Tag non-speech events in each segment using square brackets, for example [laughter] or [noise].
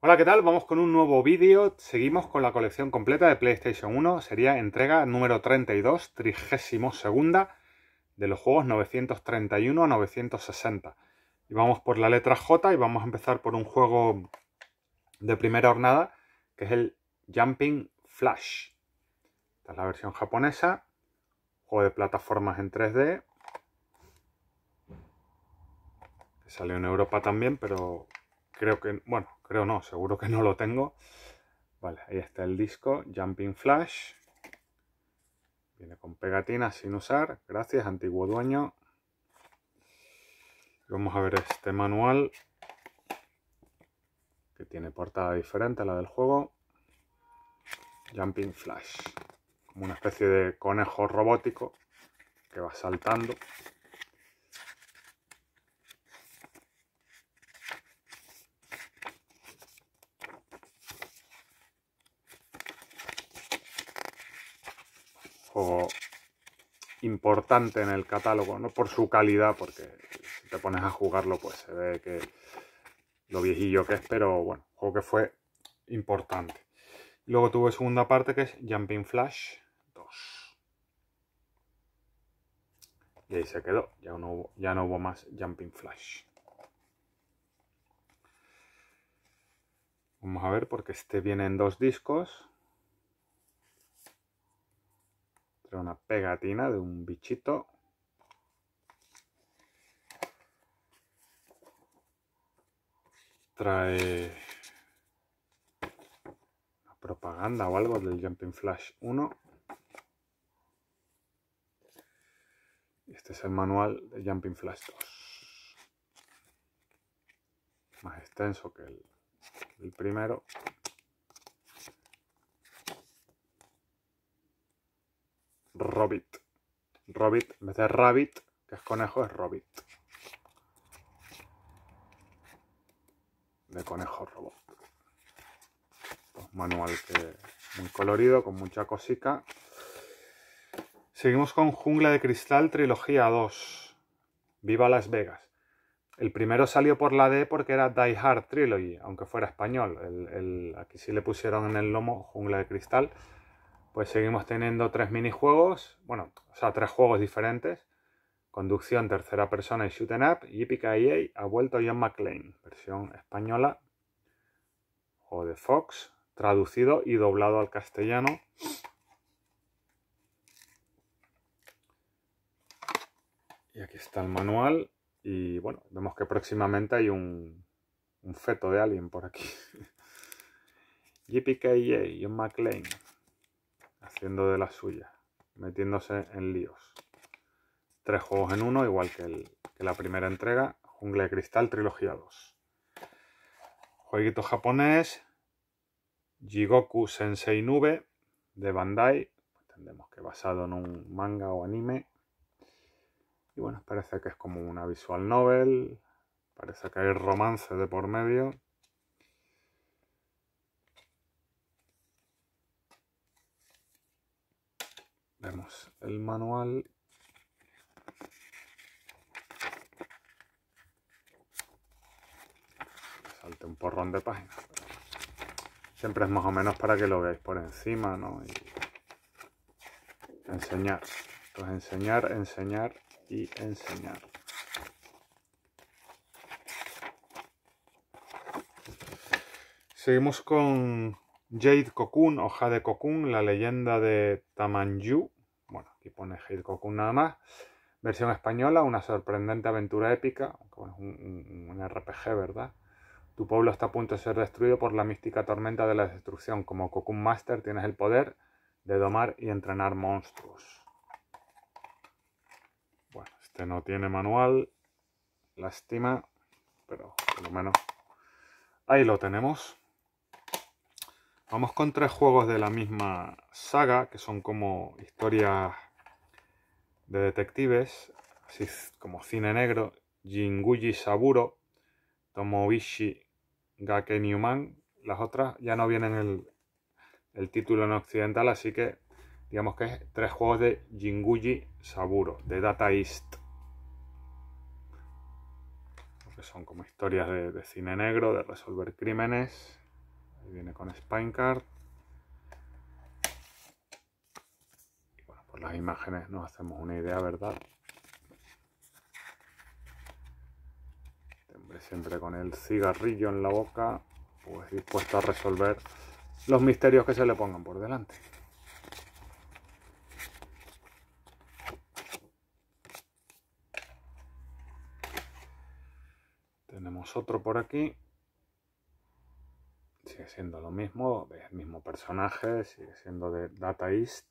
Hola, ¿qué tal? Vamos con un nuevo vídeo. Seguimos con la colección completa de PlayStation 1. Sería entrega número 32, 32 de los juegos 931 a 960. Y vamos por la letra J y vamos a empezar por un juego de primera hornada, que es el Jumping Flash. Esta es la versión japonesa. Juego de plataformas en 3D. Que salió en Europa también, pero creo que, bueno, creo no, seguro que no lo tengo. Vale, ahí está el disco, Jumping Flash. Viene con pegatinas sin usar, gracias, antiguo dueño. Vamos a ver este manual, que tiene portada diferente a la del juego. Jumping Flash, como una especie de conejo robótico que va saltando importante en el catálogo, no por su calidad, porque si te pones a jugarlo, pues se ve que lo viejillo que es, pero bueno, juego que fue importante. Luego tuve segunda parte que es Jumping Flash 2. Y ahí se quedó, ya no ya no hubo más Jumping Flash. Vamos a ver, porque este viene en dos discos. Trae una pegatina de un bichito. Trae la propaganda o algo del Jumping Flash 1. Este es el manual de Jumping Flash 2. Más extenso que el primero. Robit. Robit, en vez de Rabbit, que es conejo, es Robit. De conejo robot. Pues manual que muy colorido, con mucha cosica. Seguimos con Jungla de Cristal, trilogía 2. Viva Las Vegas. El primero salió por la D porque era Die Hard Trilogy, aunque fuera español. aquí sí le pusieron en el lomo Jungla de Cristal pues seguimos teniendo tres minijuegos, bueno, o sea, tres juegos diferentes. Conducción, tercera persona y Shoot 'em Up. Y e ha vuelto John McClane, versión española o de Fox, traducido y doblado al castellano. Y aquí está el manual. Y bueno, vemos que próximamente hay un, feto de alguien por aquí. y John McClane de las suyas, metiéndose en líos. Tres juegos en uno, igual que, la primera entrega, Jungle de Cristal, Trilogía 2. Jueguito japonés, Jigoku Sensei Nube, de Bandai, entendemos que basado en un manga o anime. Y bueno, parece que es como una visual novel, parece que hay romance de por medio. el manual salte un porrón de páginas siempre es más o menos para que lo veáis por encima ¿no? enseñar enseñar, enseñar y enseñar seguimos con Jade Cocoon hoja de Cocoon, la leyenda de Tamanyu bueno, aquí pone Cocoon nada más. Versión española, una sorprendente aventura épica, un, RPG, ¿verdad? Tu pueblo está a punto de ser destruido por la mística tormenta de la destrucción. Como Cocoon Master tienes el poder de domar y entrenar monstruos. Bueno, este no tiene manual. Lástima. Pero por lo menos ahí lo tenemos. Vamos con tres juegos de la misma saga, que son como historias de detectives, así como cine negro, Jinguji Saburo, Tomoishi Gake Newman. Las otras ya no vienen el, título en occidental, así que digamos que es tres juegos de Jinguji Saburo, de Data East. son como historias de, de cine negro, de resolver crímenes viene con Spinecart. Bueno, por las imágenes nos hacemos una idea, ¿verdad? Este siempre con el cigarrillo en la boca, pues dispuesto a resolver los misterios que se le pongan por delante. Tenemos otro por aquí sigue siendo lo mismo, el mismo personaje, sigue siendo de Data East.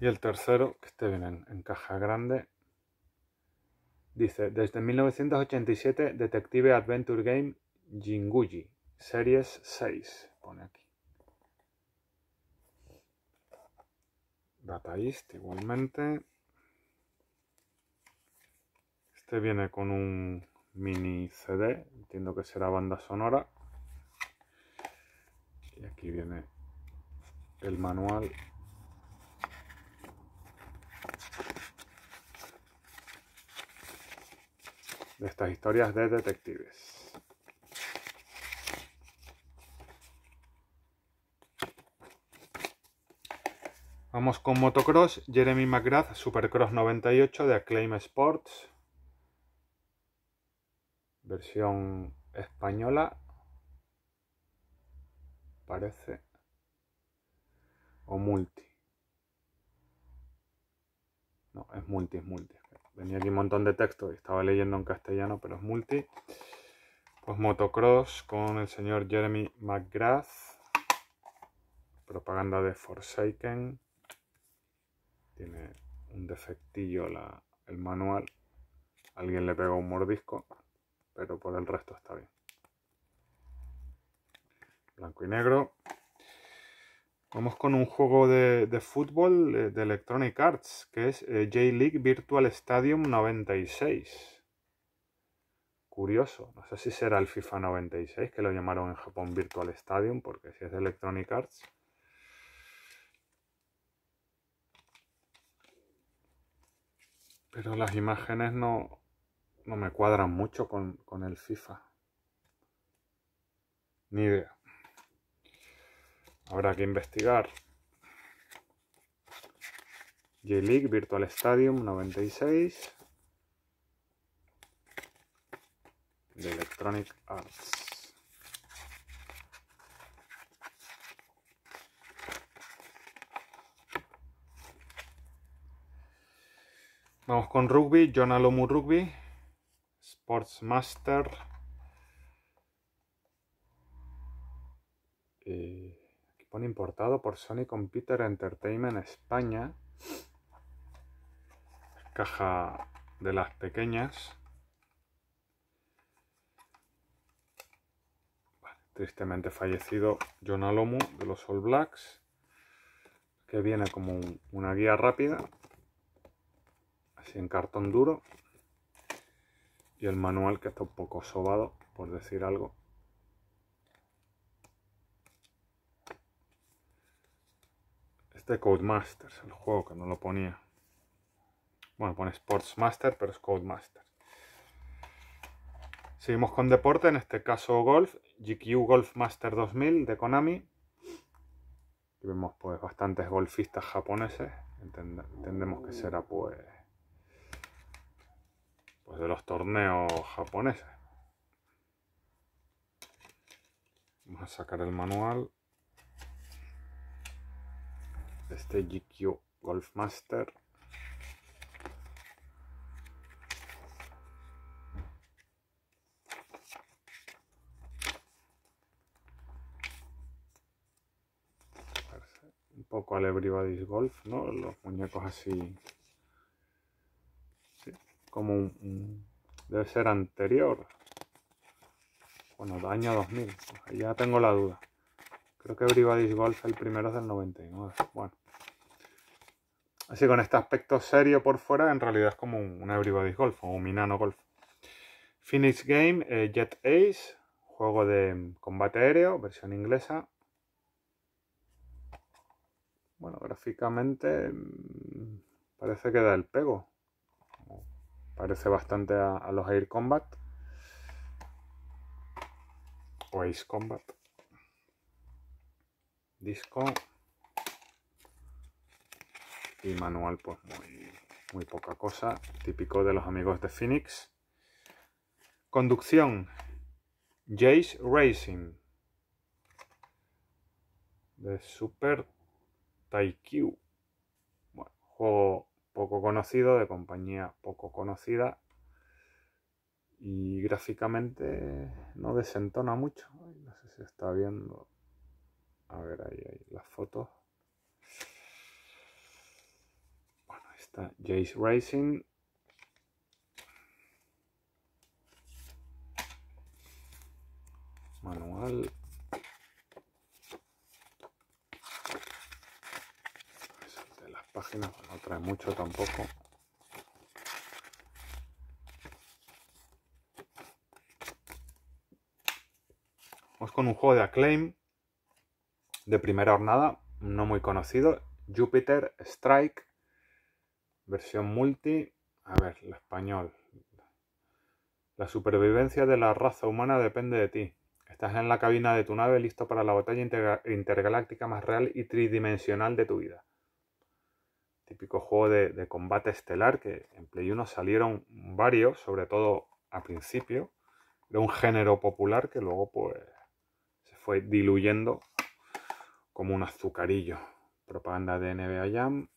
Y el tercero, que este viene en, caja grande, dice, desde 1987, Detective Adventure Game Jinguji, Series 6, pone aquí. Data East igualmente. Este viene con un mini CD, entiendo que será banda sonora. Y aquí viene el manual de estas historias de detectives. Vamos con motocross, Jeremy McGrath, Supercross 98 de Acclaim Sports, versión española, parece, o multi. No, es multi, es multi venía aquí un montón de texto y estaba leyendo en castellano, pero es multi. Pues motocross con el señor Jeremy McGrath. Propaganda de Forsaken. Tiene un defectillo el manual. Alguien le pegó un mordisco, pero por el resto está bien. Blanco y negro. Vamos con un juego de, fútbol eh, de Electronic Arts, que es eh, J-League Virtual Stadium 96. Curioso, no sé si será el FIFA 96, que lo llamaron en Japón Virtual Stadium, porque si es de Electronic Arts. Pero las imágenes no, me cuadran mucho con el FIFA. Ni idea. Habrá que investigar. J-League Virtual Stadium 96 de Electronic Arts. Vamos con rugby, John Alomu Rugby, Sportsmaster importado por Sony Computer Entertainment España. Caja de las pequeñas. tristemente fallecido John Alomu de los All Blacks. Que viene como una guía rápida. Así en cartón duro. Y el manual que está un poco sobado, por decir algo. De este Codemasters, el juego que no lo ponía. Bueno, pone Sports Master, pero es Codemasters. Seguimos con deporte, en este caso golf, GQ Golf Master 2000 de Konami. Y vemos pues bastantes golfistas japoneses, entendemos que será pues, pues de los torneos japoneses. Vamos a sacar el manual este GQ Golfmaster un poco al Everybody's Golf, ¿no? Los muñecos así. Como un, Debe ser anterior. Bueno, año 2000. Pues ya tengo la duda. Creo que Everybody's Golf el primero del 99. Bueno. Así con este aspecto serio por fuera, en realidad es como un, un de Golf o un Minano Golf. Phoenix Game eh, Jet Ace, juego de mm, combate aéreo, versión inglesa. Bueno, gráficamente mm, parece que da el pego. Parece bastante a, a los Air Combat. O Ace Combat. Disco y manual pues muy, poca cosa, típico de los amigos de Phoenix. Conducción, Jace Racing, de Super Taikyu. Bueno, juego poco conocido, de compañía poco conocida. Y gráficamente no desentona mucho. No sé si está viendo. A ver ahí, hay las fotos. Jace Racing. Manual. de las páginas, no trae mucho tampoco. Vamos con un juego de Acclaim de primera jornada, no muy conocido, Jupiter Strike Versión multi, a ver, el español. La supervivencia de la raza humana depende de ti. Estás en la cabina de tu nave listo para la batalla intergaláctica más real y tridimensional de tu vida. Típico juego de, combate estelar que en Play 1 salieron varios, sobre todo a principio. Era un género popular que luego pues se fue diluyendo como un azucarillo. Propaganda de NBA Jam,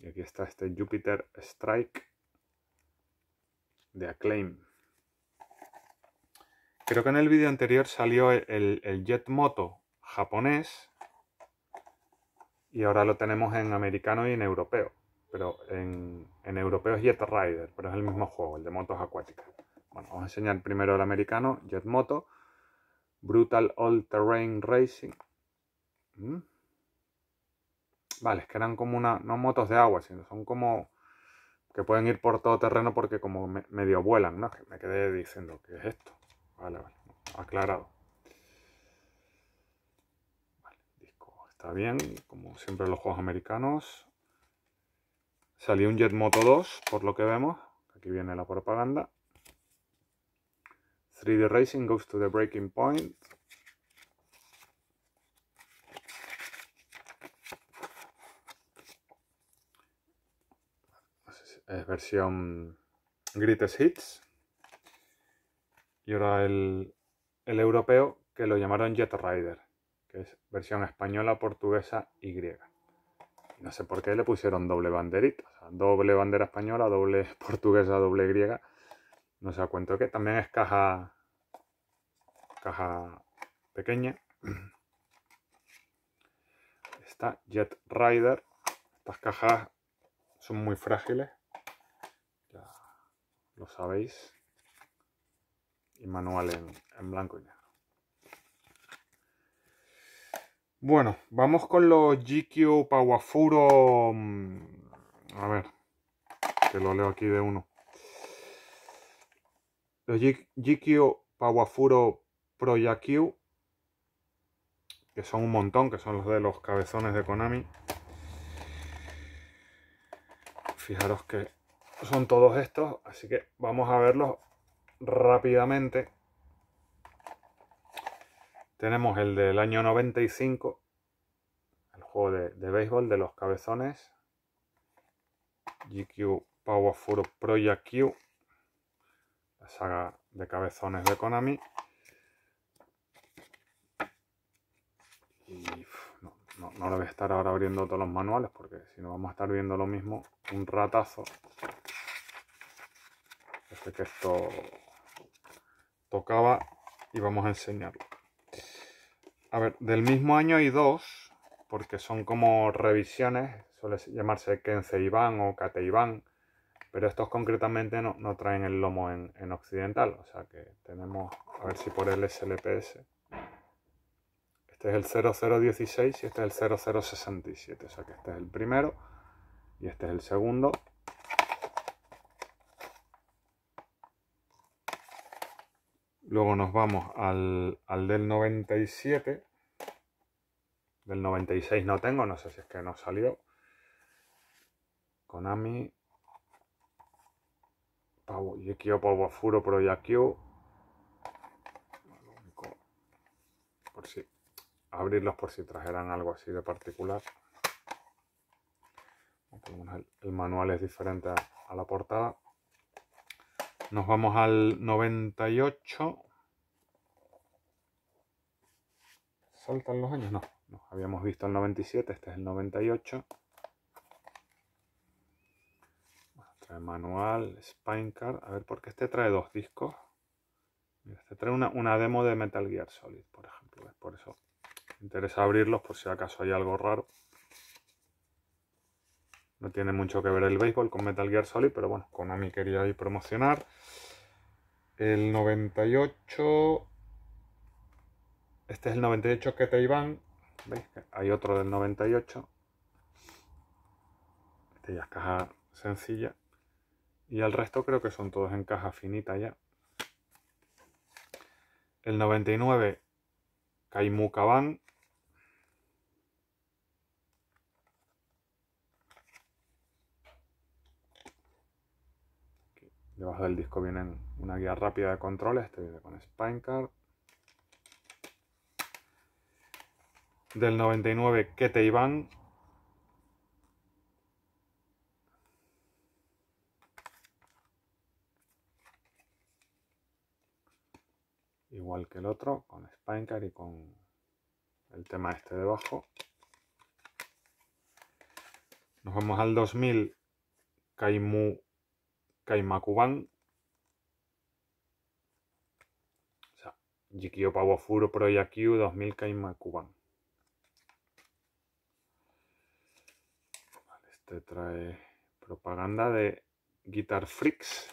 y aquí está este Jupiter Strike de Acclaim. Creo que en el vídeo anterior salió el, Jet Moto japonés y ahora lo tenemos en americano y en europeo. Pero en, europeo es Jet Rider, pero es el mismo juego, el de motos acuáticas. Bueno, vamos a enseñar primero el americano, Jet Moto, Brutal All Terrain Racing. Mm. Vale, es que eran como una, no motos de agua, sino son como que pueden ir por todo terreno porque como medio vuelan, ¿no? Que Me quedé diciendo, ¿qué es esto? Vale, vale, aclarado. Vale, disco está bien, como siempre los juegos americanos. Salió un Jet Moto 2, por lo que vemos. Aquí viene la propaganda. 3D Racing goes to the breaking point. es versión Greatest Hits. Y ahora el, europeo, que lo llamaron Jet Rider, que es versión española, portuguesa y griega. No sé por qué le pusieron doble banderita, doble bandera española, doble [laughs] portuguesa, doble griega. No se da cuenta que también es caja, caja pequeña. [clears throat] Esta Jet Rider, estas cajas son muy frágiles lo sabéis, y manual en, blanco y negro. Bueno, vamos con los GQ Powafuro. Mm, a ver, que lo leo aquí de uno. Los GQ Powafuro Pro que son un montón, que son los de los cabezones de Konami. Fijaros que son todos estos, así que vamos a verlos rápidamente. Tenemos el del año 95, el juego de, béisbol de los cabezones, GQ Power Furo Project Q, la saga de cabezones de Konami. no, no, no lo voy a estar ahora abriendo todos los manuales porque si no vamos a estar viendo lo mismo un ratazo este que esto tocaba y vamos a enseñarlo. A ver, del mismo año hay dos, porque son como revisiones, suele llamarse Iván o Iván pero estos concretamente no, traen el lomo en, en, occidental, o sea que tenemos, a ver si por el SLPS. Este es el 0016 y este es el 0067, o sea que este es el primero y este es el segundo. Luego nos vamos al, del 97. Del 96 no tengo, no sé si es que no salió. Konami. Yekio Power Furo Pro único Por si. Abrirlos por si trajeran algo así de particular. el manual es diferente a la portada. Nos vamos al 98. ¿Saltan los años? No, no, habíamos visto el 97, este es el 98. Trae manual, Spinecard, a ver porque este trae dos discos. Este trae una, una demo de Metal Gear Solid, por ejemplo. Por eso me interesa abrirlos por si acaso hay algo raro. No tiene mucho que ver el béisbol con Metal Gear Solid, pero bueno, Konami quería ir promocionar. El 98... Este es el 98 que te ¿Veis? Hay otro del 98. Este ya es caja sencilla. Y el resto creo que son todos en caja finita ya. El 99 Kaimukaban Debajo del disco vienen una guía rápida de controles, este viene con Spinecard. Del 99 Kete Iván. Igual que el otro, con Spinecard y con el tema este debajo. Nos vamos al 2000 Kaimu Kaimakuban O sea, Yikio hoy Pro Yakyu 2000 Kaimakuban este trae propaganda de Guitar Freaks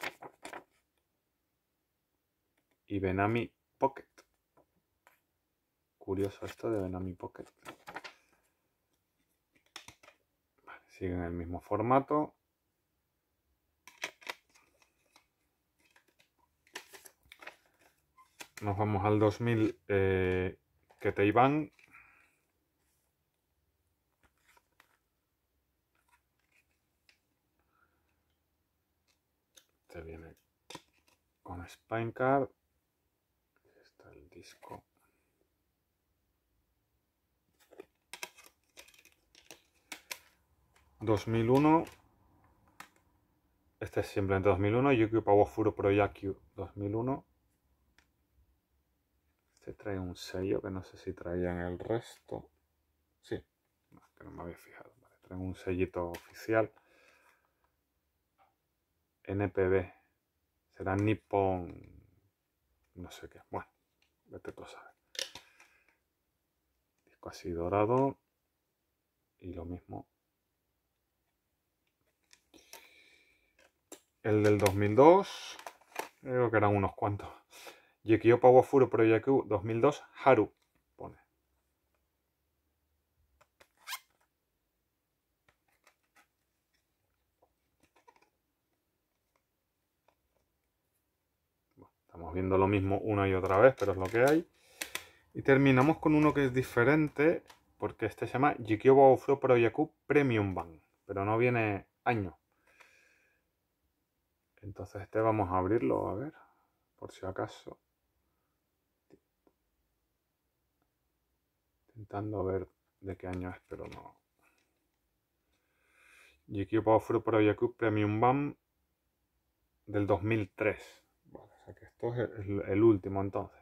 y Benami Pocket. Curioso esto de Benami Pocket. Sigue en el mismo formato. nos vamos al 2000 eh, que te iban te viene con spine card está el disco ...2001... ...este es simplemente 2001... ...Yuki Power Furo Pro 2001... Se este trae un sello que no sé si traían el resto. Sí, que no me había fijado. Trae un sellito oficial. NPB. Será Nippon... No sé qué. Bueno, vete tú a saber. Disco así dorado. Y lo mismo. El del 2002. Creo que eran unos cuantos. Yekio Pro Proyaku 2002 Haru pone. estamos viendo lo mismo una y otra vez, pero es lo que hay. Y terminamos con uno que es diferente, porque este se llama Yikyo Pro Yaku Premium Bank, pero no viene año. Entonces este vamos a abrirlo, a ver, por si acaso. A ver de qué año es, pero no. y equipo Fruit Pro Yakut Premium BAM del 2003. Vale, o sea que esto es el, último entonces.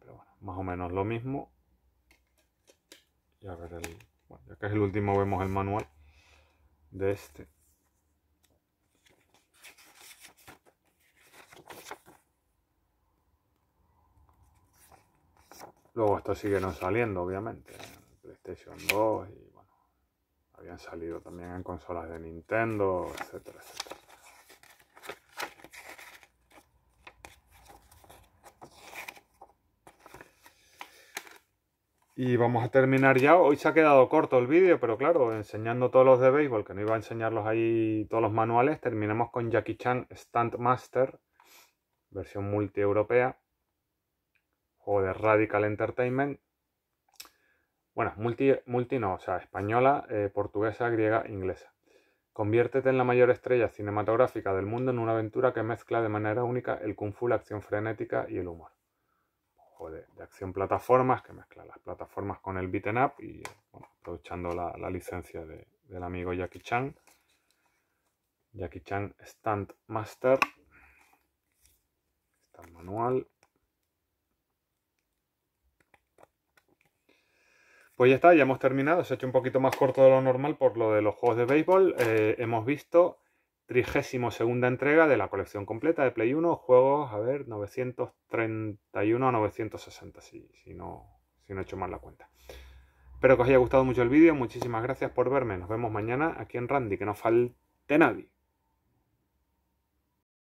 Pero bueno, más o menos lo mismo. Y a ver el... Bueno, ya que es el último vemos el manual de este. Luego sigue no saliendo, obviamente, PlayStation 2 y bueno, habían salido también en consolas de Nintendo, etcétera, Y vamos a terminar ya. Hoy se ha quedado corto el vídeo, pero claro, enseñando todos los de béisbol, que no iba a enseñarlos ahí todos los manuales, terminamos con Jackie Chan Master, versión multieuropea o de Radical Entertainment. Bueno, multi, no, o sea, española, eh, portuguesa, griega, inglesa. Conviértete en la mayor estrella cinematográfica del mundo en una aventura que mezcla de manera única el kung fu, la acción frenética y el humor. O de, acción plataformas, que mezcla las plataformas con el beaten up y aprovechando la, licencia del amigo Jackie Chan. Jackie Chan Stunt Master. Está el manual. Pues ya está, ya hemos terminado. Se ha hecho un poquito más corto de lo normal por lo de los juegos de béisbol. Eh, hemos visto 32 entrega de la colección completa de Play 1, juegos, a ver, 931 a 960, si, no, si no he hecho mal la cuenta. Espero que os haya gustado mucho el vídeo. Muchísimas gracias por verme. Nos vemos mañana aquí en Randy. Que no falte nadie.